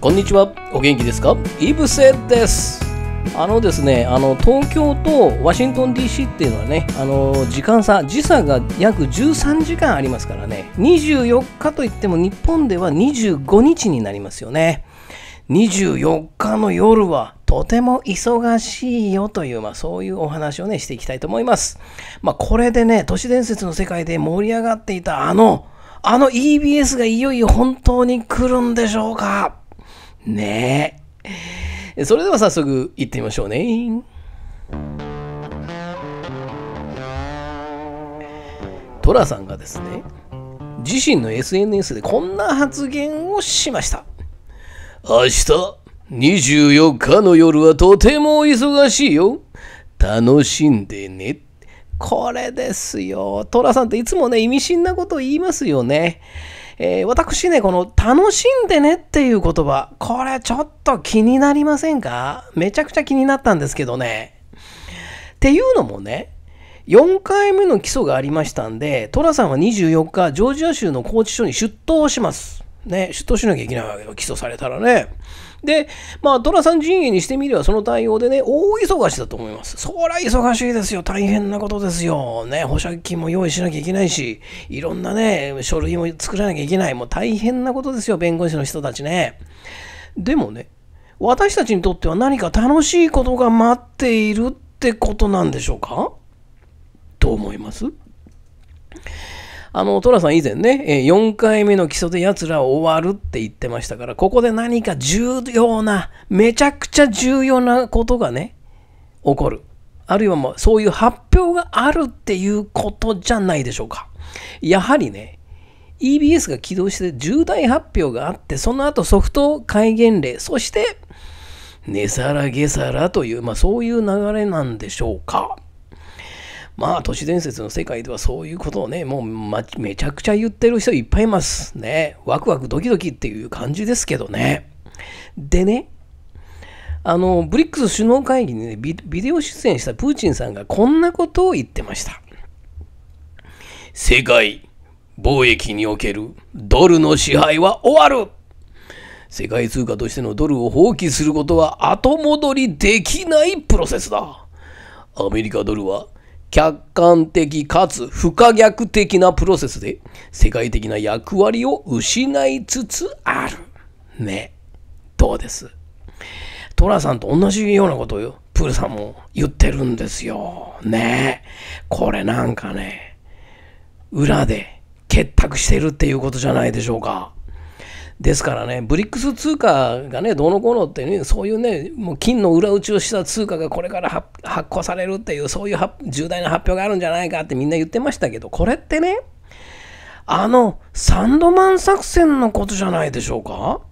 こんにちは。お元気ですかイブセです。あのですね、あの東京とワシントン DC っていうのはね、あの時間差、時差が約13時間ありますからね、24日といっても日本では25日になりますよね。24日の夜はとても忙しいよという、まあそういうお話をね、していきたいと思います。まあこれでね、都市伝説の世界で盛り上がっていたあの、あの EBS がいよいよ本当に来るんでしょうかねえ。それでは早速いってみましょうね。トラさんがですね、自身の SNS でこんな発言をしました。明日24日の夜はとても忙しいよ。楽しんでね。これですよ。トラさんっていつもね、意味深なことを言いますよね。えー、私ね、この楽しんでねっていう言葉、これちょっと気になりませんかめちゃくちゃ気になったんですけどね。っていうのもね、4回目の起訴がありましたんで、トラさんは24日、ジョージア州の拘置所に出頭します。ね、出頭しなきゃいけないわけよ、起訴されたらね。で、まあ、寅さん陣営にしてみれば、その対応でね、大忙しだと思います。そりゃ忙しいですよ、大変なことですよ。ね、保釈金も用意しなきゃいけないし、いろんなね、書類も作らなきゃいけない。もう大変なことですよ、弁護士の人たちね。でもね、私たちにとっては何か楽しいことが待っているってことなんでしょうかどう思います。あの、トラさん以前ね、4回目の基礎で奴ら終わるって言ってましたから、ここで何か重要な、めちゃくちゃ重要なことがね、起こる。あるいはまそういう発表があるっていうことじゃないでしょうか。やはりね、EBS が起動して重大発表があって、その後ソフト改元令、そして、寝さらげさらという、まあそういう流れなんでしょうか。まあ、都市伝説の世界ではそういうことをね、もう、ま、めちゃくちゃ言ってる人いっぱいいます。ね。ワクワクドキドキっていう感じですけどね。でね、あの、ブリックス首脳会議に、ね、ビデオ出演したプーチンさんがこんなことを言ってました。世界貿易におけるドルの支配は終わる世界通貨としてのドルを放棄することは後戻りできないプロセスだ。アメリカドルは客観的かつ不可逆的なプロセスで世界的な役割を失いつつある。ね。どうですトラさんと同じようなことをプールさんも言ってるんですよ。ね。これなんかね、裏で結託してるっていうことじゃないでしょうか。ですからね、ブリックス通貨がね、どうのこうのっていう、ね、そういうね、もう金の裏打ちをした通貨がこれから発行されるっていう、そういう重大な発表があるんじゃないかってみんな言ってましたけど、これってね、あの、サンドマン作戦のことじゃないでしょうか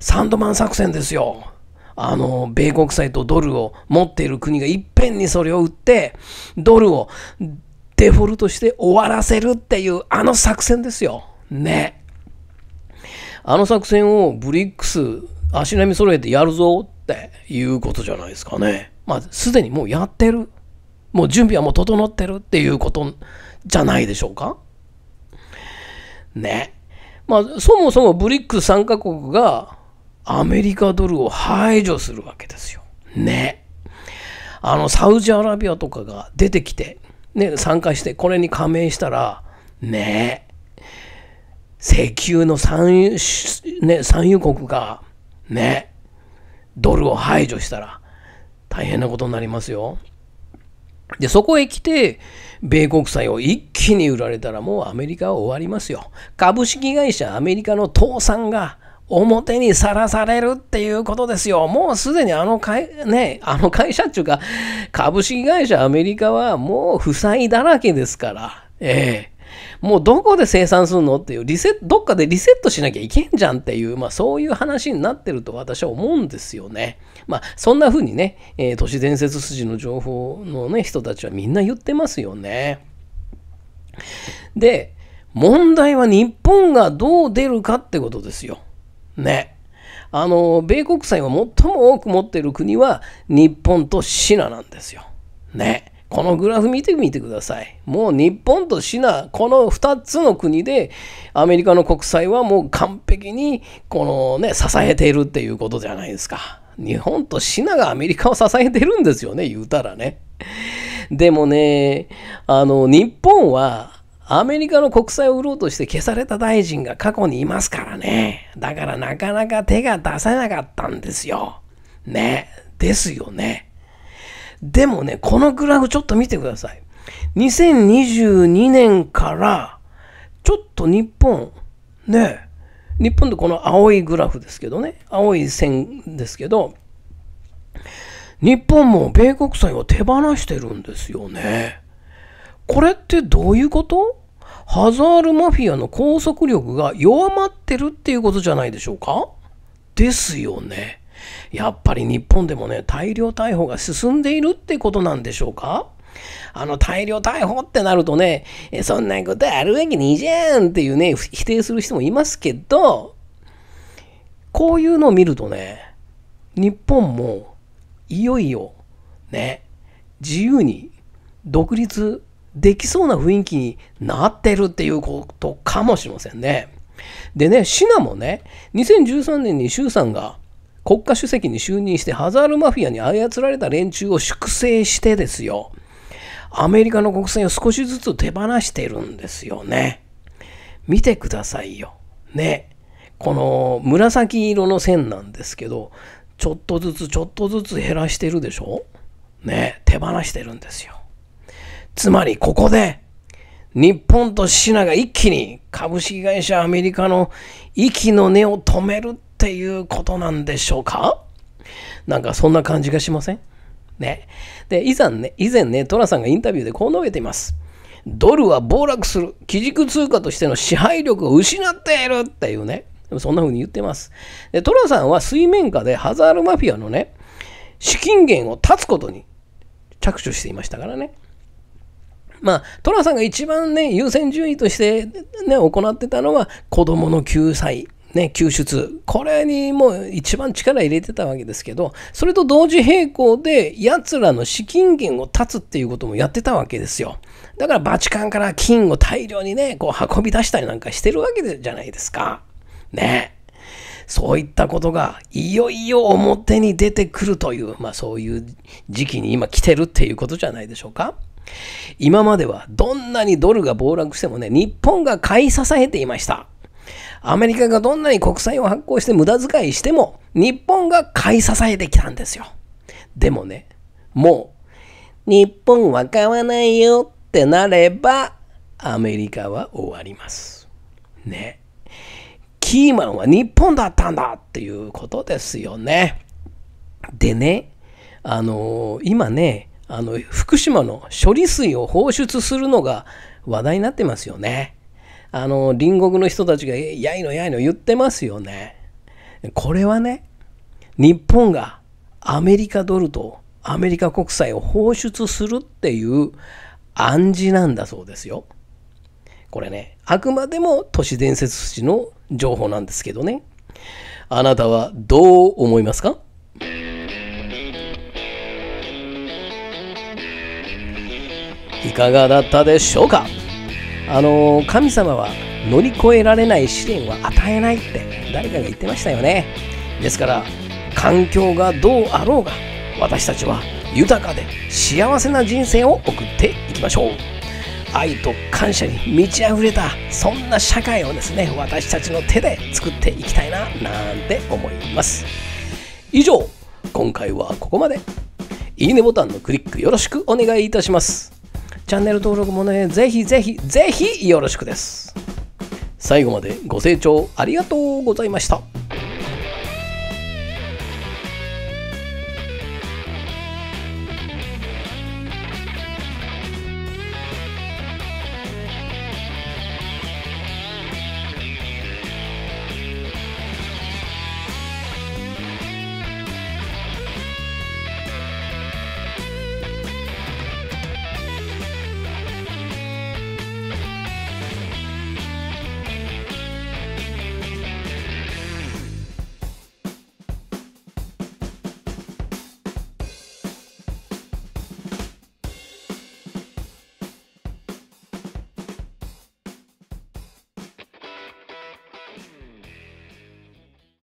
サンドマン作戦ですよ。あの、米国債とドルを持っている国がいっぺんにそれを売って、ドルをデフォルトして終わらせるっていう、あの作戦ですよ。ね。あの作戦をブリックス足並み揃えてやるぞっていうことじゃないですかね。まあ、すでにもうやってる。もう準備はもう整ってるっていうことじゃないでしょうか。ね。まあ、そもそもブリックス参加国がアメリカドルを排除するわけですよ。ね。あの、サウジアラビアとかが出てきて、ね、参加して、これに加盟したら、ね。石油の産油,、ね、産油国が、ね、ドルを排除したら大変なことになりますよ。で、そこへ来て、米国債を一気に売られたらもうアメリカは終わりますよ。株式会社アメリカの倒産が表にさらされるっていうことですよ。もうすでにあの会、ね、あの会社っていうか、株式会社アメリカはもう負債だらけですから。ええもうどこで生産するのっていうリセどっかでリセットしなきゃいけんじゃんっていう、まあ、そういう話になってると私は思うんですよね。まあ、そんな風にね、えー、都市伝説筋の情報の、ね、人たちはみんな言ってますよね。で、問題は日本がどう出るかってことですよ。ね。あの、米国債を最も多く持っている国は日本とシナなんですよ。ね。このグラフ見てみてください。もう日本とシナ、この2つの国でアメリカの国債はもう完璧にこのね、支えているっていうことじゃないですか。日本とシナがアメリカを支えてるんですよね、言うたらね。でもね、あの、日本はアメリカの国債を売ろうとして消された大臣が過去にいますからね。だからなかなか手が出せなかったんですよ。ね。ですよね。でもね、このグラフちょっと見てください。2022年から、ちょっと日本、ね、日本でこの青いグラフですけどね、青い線ですけど、日本も米国債を手放してるんですよね。これってどういうことハザールマフィアの拘束力が弱まってるっていうことじゃないでしょうかですよね。やっぱり日本でもね、大量逮捕が進んでいるってことなんでしょうかあの大量逮捕ってなるとね、そんなことあるわけにいいじゃんっていうね、否定する人もいますけど、こういうのを見るとね、日本もいよいよね、自由に独立できそうな雰囲気になってるっていうことかもしれませんね。でね、シナもね、2013年に衆さんが国家主席に就任してハザールマフィアに操られた連中を粛清してですよ、アメリカの国債を少しずつ手放してるんですよね。見てくださいよ。ね。この紫色の線なんですけど、ちょっとずつちょっとずつ減らしてるでしょね。手放してるんですよ。つまりここで、日本とシナが一気に株式会社アメリカの息の根を止めるっっていうことなんでしょうかなんかそんな感じがしませんね。で、以前ね、以前ね、トラさんがインタビューでこう述べています。ドルは暴落する。基軸通貨としての支配力を失っているっていうね。そんな風に言ってます。で、トラさんは水面下でハザールマフィアのね、資金源を断つことに着手していましたからね。まあ、トラさんが一番ね、優先順位としてね、行ってたのは子供の救済ね、救出。これにもう一番力入れてたわけですけど、それと同時並行で、奴らの資金源を断つっていうこともやってたわけですよ。だからバチカンから金を大量にね、こう運び出したりなんかしてるわけじゃないですか。ね。そういったことがいよいよ表に出てくるという、まあそういう時期に今来てるっていうことじゃないでしょうか。今まではどんなにドルが暴落してもね、日本が買い支えていました。アメリカがどんなに国債を発行して無駄遣いしても、日本が買い支えてきたんですよ。でもね、もう、日本は買わないよってなれば、アメリカは終わります。ね。キーマンは日本だったんだっていうことですよね。でね、あのー、今ね、あの、福島の処理水を放出するのが話題になってますよね。あの、隣国の人たちが、やいのやいの言ってますよね。これはね、日本がアメリカドルとアメリカ国債を放出するっていう暗示なんだそうですよ。これね、あくまでも都市伝説筋の情報なんですけどね。あなたはどう思いますかいかがだったでしょうかあの神様は乗り越えられない試練は与えないって誰かが言ってましたよねですから環境がどうあろうが私たちは豊かで幸せな人生を送っていきましょう愛と感謝に満ち溢れたそんな社会をですね私たちの手で作っていきたいななんて思います以上今回はここまでいいねボタンのクリックよろしくお願いいたしますチャンネル登録もね、ぜひぜひぜひよろしくです。最後までご清聴ありがとうございました。